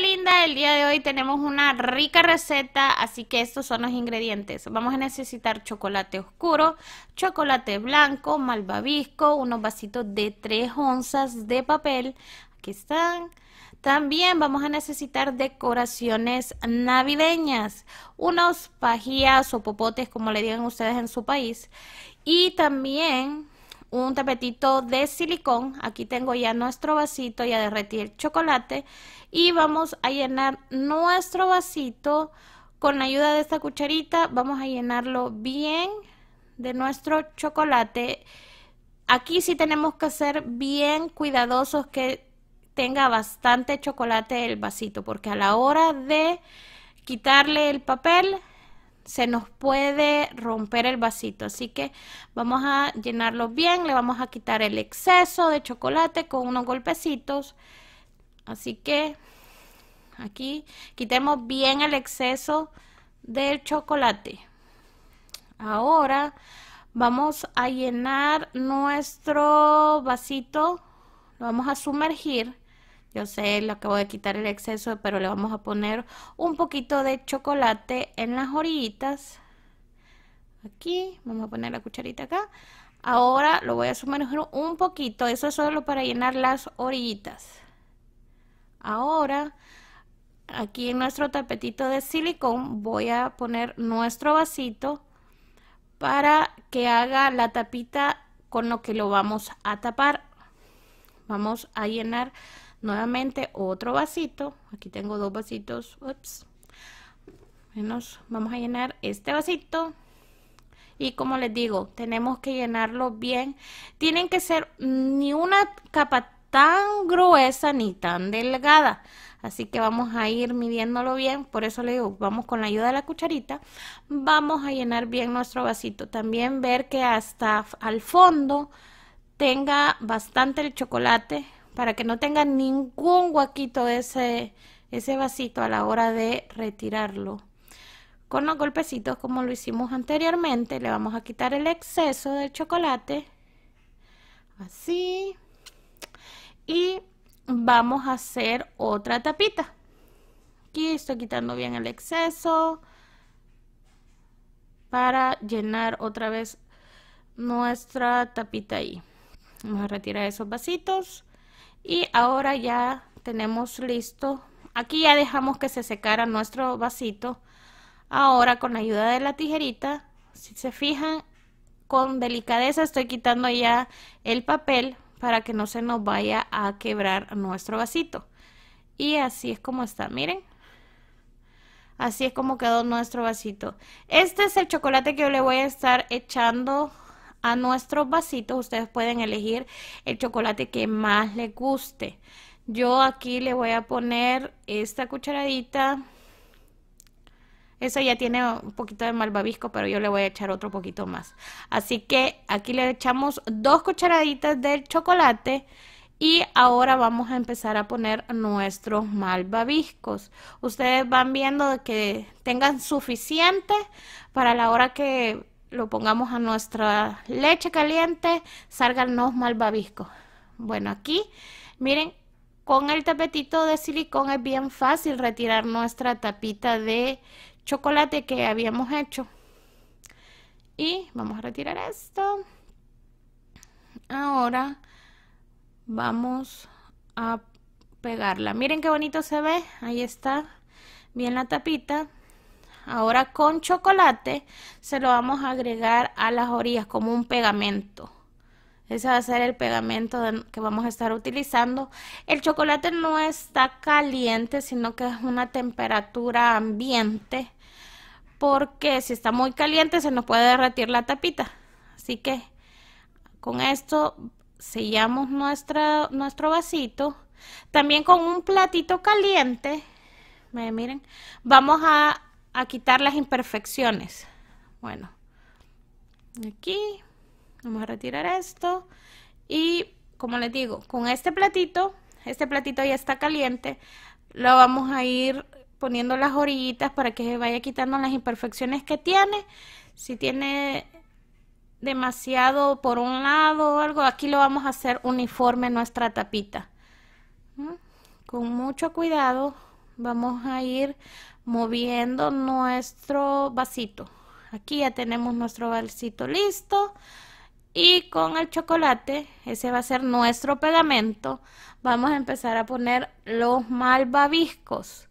linda, el día de hoy tenemos una rica receta, así que estos son los ingredientes. Vamos a necesitar chocolate oscuro, chocolate blanco, malvavisco, unos vasitos de 3 onzas de papel, aquí están. También vamos a necesitar decoraciones navideñas, unos pajillas o popotes, como le digan ustedes en su país. Y también un tapetito de silicón. Aquí tengo ya nuestro vasito, ya derretí el chocolate. Y vamos a llenar nuestro vasito con la ayuda de esta cucharita. Vamos a llenarlo bien de nuestro chocolate. Aquí sí tenemos que ser bien cuidadosos que tenga bastante chocolate el vasito, porque a la hora de quitarle el papel se nos puede romper el vasito. Así que vamos a llenarlo bien, le vamos a quitar el exceso de chocolate con unos golpecitos. Así que aquí quitemos bien el exceso del chocolate. Ahora vamos a llenar nuestro vasito, lo vamos a sumergir yo sé, le acabo de quitar el exceso, pero le vamos a poner un poquito de chocolate en las orillitas. Aquí, vamos a poner la cucharita acá. Ahora lo voy a sumergir un poquito, eso es solo para llenar las orillitas. Ahora, aquí en nuestro tapetito de silicón voy a poner nuestro vasito para que haga la tapita con lo que lo vamos a tapar. Vamos a llenar Nuevamente otro vasito. Aquí tengo dos vasitos. Vamos a llenar este vasito. Y como les digo, tenemos que llenarlo bien. Tienen que ser ni una capa tan gruesa ni tan delgada. Así que vamos a ir midiéndolo bien. Por eso le digo, vamos con la ayuda de la cucharita. Vamos a llenar bien nuestro vasito. También ver que hasta al fondo tenga bastante el chocolate para que no tenga ningún huequito ese, ese vasito a la hora de retirarlo. Con los golpecitos como lo hicimos anteriormente, le vamos a quitar el exceso del chocolate, así, y vamos a hacer otra tapita. Aquí estoy quitando bien el exceso para llenar otra vez nuestra tapita ahí. Vamos a retirar esos vasitos y ahora ya tenemos listo aquí ya dejamos que se secara nuestro vasito ahora con la ayuda de la tijerita si se fijan con delicadeza estoy quitando ya el papel para que no se nos vaya a quebrar nuestro vasito y así es como está miren así es como quedó nuestro vasito este es el chocolate que yo le voy a estar echando a nuestros vasitos. Ustedes pueden elegir el chocolate que más les guste. Yo aquí le voy a poner esta cucharadita. Eso ya tiene un poquito de malvavisco, pero yo le voy a echar otro poquito más. Así que aquí le echamos dos cucharaditas del chocolate. Y ahora vamos a empezar a poner nuestros malvaviscos. Ustedes van viendo que tengan suficiente para la hora que lo pongamos a nuestra leche caliente, salgan los malvaviscos. Bueno, aquí, miren, con el tapetito de silicón es bien fácil retirar nuestra tapita de chocolate que habíamos hecho. Y vamos a retirar esto. Ahora vamos a pegarla. Miren qué bonito se ve. Ahí está bien la tapita. Ahora con chocolate se lo vamos a agregar a las orillas como un pegamento. Ese va a ser el pegamento que vamos a estar utilizando. El chocolate no está caliente, sino que es una temperatura ambiente. Porque si está muy caliente se nos puede derretir la tapita. Así que con esto sellamos nuestro vasito. También con un platito caliente, miren, vamos a a quitar las imperfecciones. Bueno, aquí vamos a retirar esto y como les digo, con este platito, este platito ya está caliente, lo vamos a ir poniendo las orillitas para que se vaya quitando las imperfecciones que tiene. Si tiene demasiado por un lado o algo, aquí lo vamos a hacer uniforme nuestra tapita. ¿Mm? Con mucho cuidado vamos a ir moviendo nuestro vasito. Aquí ya tenemos nuestro vasito listo y con el chocolate, ese va a ser nuestro pegamento, vamos a empezar a poner los malvaviscos.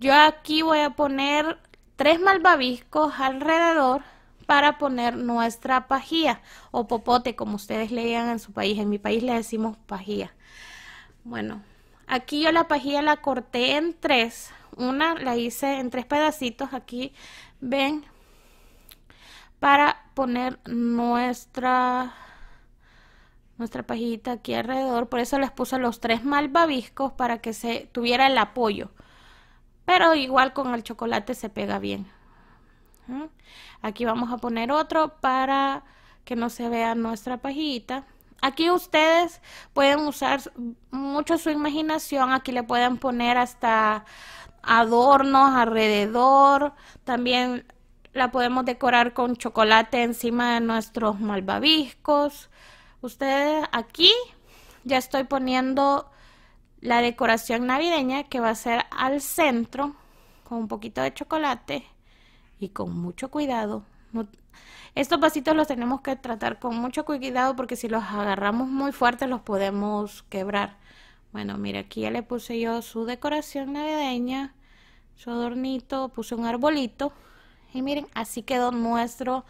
Yo aquí voy a poner tres malvaviscos alrededor para poner nuestra pajía o popote, como ustedes le digan en su país. En mi país le decimos pajía. Bueno, Aquí yo la pajilla la corté en tres. Una la hice en tres pedacitos. Aquí ven para poner nuestra nuestra pajita aquí alrededor. Por eso les puse los tres malvaviscos para que se tuviera el apoyo. Pero igual con el chocolate se pega bien. Aquí vamos a poner otro para que no se vea nuestra pajita. Aquí ustedes pueden usar mucho su imaginación, aquí le pueden poner hasta adornos alrededor, también la podemos decorar con chocolate encima de nuestros malvaviscos. Ustedes aquí ya estoy poniendo la decoración navideña que va a ser al centro con un poquito de chocolate y con mucho cuidado estos vasitos los tenemos que tratar con mucho cuidado porque si los agarramos muy fuerte los podemos quebrar. Bueno, mira, aquí ya le puse yo su decoración navideña, su adornito, puse un arbolito. Y miren, así quedó nuestro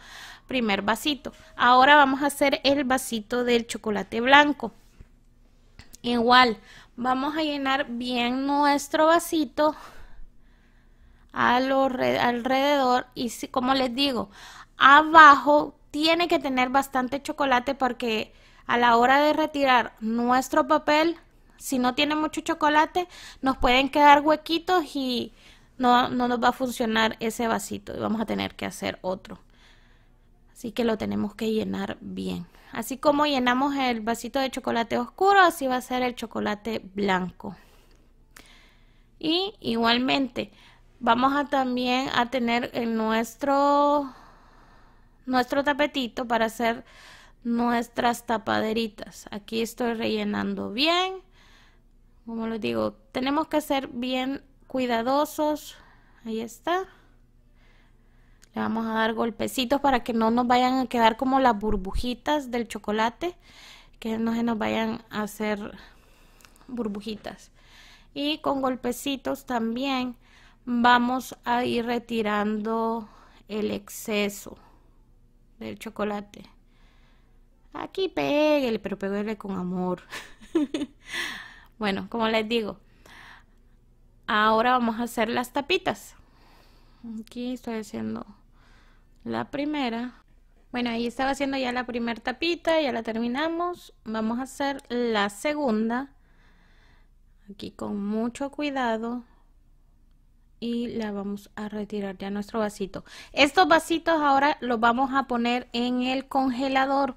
primer vasito. Ahora vamos a hacer el vasito del chocolate blanco. Igual, vamos a llenar bien nuestro vasito a alrededor y si, como les digo, abajo tiene que tener bastante chocolate porque a la hora de retirar nuestro papel, si no tiene mucho chocolate, nos pueden quedar huequitos y no, no nos va a funcionar ese vasito y vamos a tener que hacer otro. Así que lo tenemos que llenar bien. Así como llenamos el vasito de chocolate oscuro, así va a ser el chocolate blanco. Y igualmente, Vamos a también a tener en nuestro, nuestro tapetito para hacer nuestras tapaderitas. Aquí estoy rellenando bien. Como les digo, tenemos que ser bien cuidadosos. Ahí está. Le vamos a dar golpecitos para que no nos vayan a quedar como las burbujitas del chocolate. Que no se nos vayan a hacer burbujitas. Y con golpecitos también vamos a ir retirando el exceso del chocolate. Aquí pégale, pero pégale con amor. bueno, como les digo, ahora vamos a hacer las tapitas. Aquí estoy haciendo la primera. Bueno, ahí estaba haciendo ya la primera tapita, ya la terminamos. Vamos a hacer la segunda. Aquí con mucho cuidado y la vamos a retirar ya nuestro vasito. Estos vasitos ahora los vamos a poner en el congelador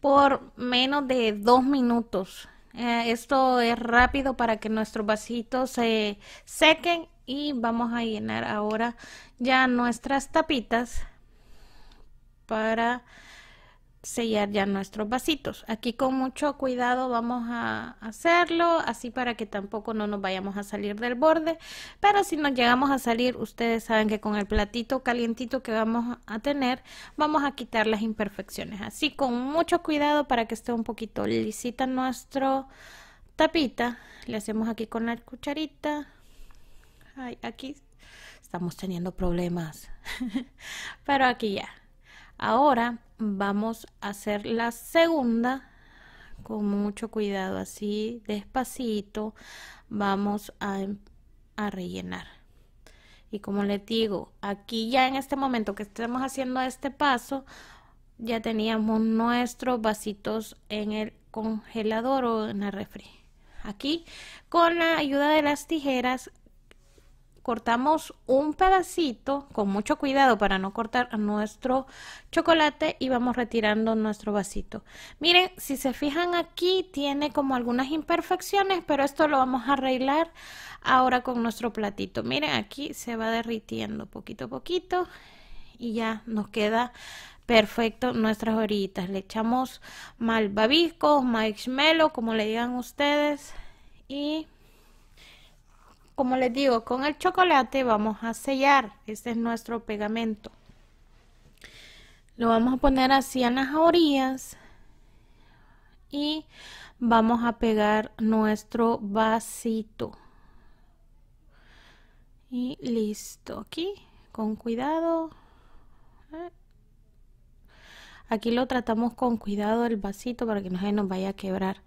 por menos de dos minutos. Eh, esto es rápido para que nuestros vasitos se sequen y vamos a llenar ahora ya nuestras tapitas para sellar ya nuestros vasitos. Aquí con mucho cuidado vamos a hacerlo, así para que tampoco no nos vayamos a salir del borde. Pero si nos llegamos a salir, ustedes saben que con el platito calientito que vamos a tener, vamos a quitar las imperfecciones. Así con mucho cuidado para que esté un poquito lisita nuestro tapita. Le hacemos aquí con la cucharita. aquí estamos teniendo problemas. Pero aquí ya Ahora vamos a hacer la segunda con mucho cuidado, así despacito vamos a, em, rellenar. Y como les digo, aquí ya en este momento que estamos haciendo este paso, ya teníamos nuestros vasitos en el congelador o en la refri. Aquí, con la ayuda de las tijeras, cortamos un pedacito con mucho cuidado para no cortar nuestro chocolate y vamos retirando nuestro vasito. Miren, si se fijan aquí tiene como algunas imperfecciones, pero esto lo vamos a arreglar ahora con nuestro platito. Miren, aquí se va derritiendo poquito a poquito y ya nos queda perfecto nuestras orillitas. Le echamos malvaviscos, marshmallow, como le digan ustedes y como les digo, con el chocolate vamos a sellar. Este es nuestro pegamento. Lo vamos a poner así en las orillas. Y vamos a pegar nuestro vasito. Y listo. Aquí, con cuidado. Aquí lo tratamos con cuidado el vasito para que no se nos vaya a quebrar.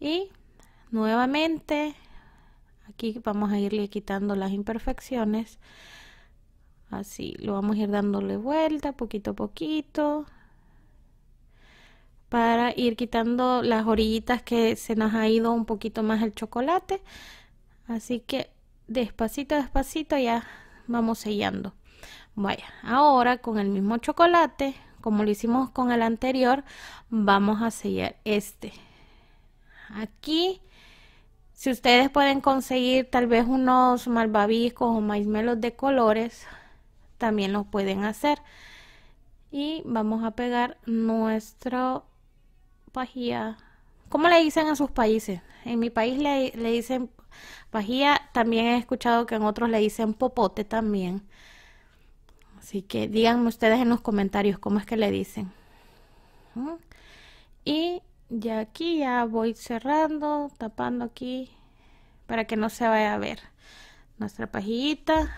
Y nuevamente aquí vamos a irle quitando las imperfecciones así lo vamos a ir dándole vuelta poquito a poquito para ir quitando las orillitas que se nos ha ido un poquito más el chocolate así que despacito despacito ya vamos sellando vaya ahora con el mismo chocolate como lo hicimos con el anterior vamos a sellar este aquí si ustedes pueden conseguir tal vez unos malvaviscos o maizmelos de colores, también los pueden hacer. Y vamos a pegar nuestro pajía. ¿Cómo le dicen en sus países? En mi país le, dicen pajía, También he escuchado que en otros le dicen popote también. Así que díganme ustedes en los comentarios cómo es que le dicen. Y ya aquí ya voy cerrando, tapando aquí para que no se vaya a ver nuestra pajita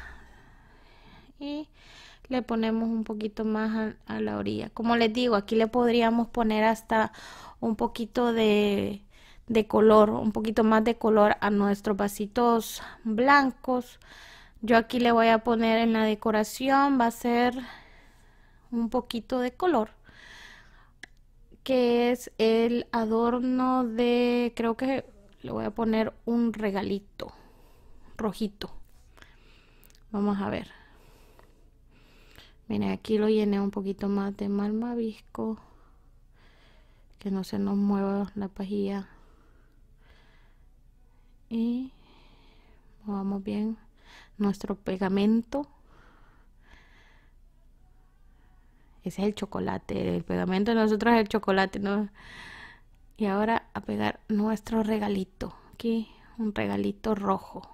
y le ponemos un poquito más a, la orilla. Como les digo, aquí le podríamos poner hasta un poquito de, de color, un poquito más de color a nuestros vasitos blancos. Yo aquí le voy a poner en la decoración, va a ser un poquito de color que es el adorno de, creo que le voy a poner un regalito rojito. Vamos a ver. Miren, aquí lo llené un poquito más de malmavisco. Que no se nos mueva la pajilla. Y movamos bien nuestro pegamento. Ese es el chocolate, el pegamento de nosotros es el chocolate, ¿no? Y ahora a pegar nuestro regalito. Aquí un regalito rojo.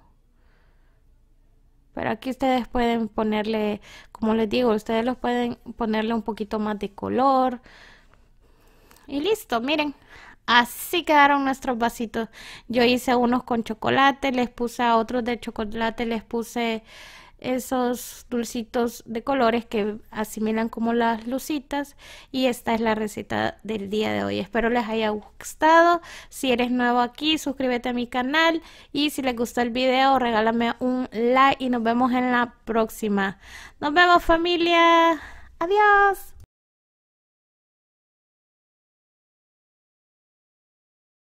Pero aquí ustedes pueden ponerle, como les digo, ustedes los pueden ponerle un poquito más de color. Y listo, miren. Así quedaron nuestros vasitos. Yo hice unos con chocolate, les puse a otros de chocolate, les puse esos dulcitos de colores que asimilan como las lucitas y esta es la receta del día de hoy espero les haya gustado si eres nuevo aquí suscríbete a mi canal y si les gustó el video regálame un like y nos vemos en la próxima nos vemos familia adiós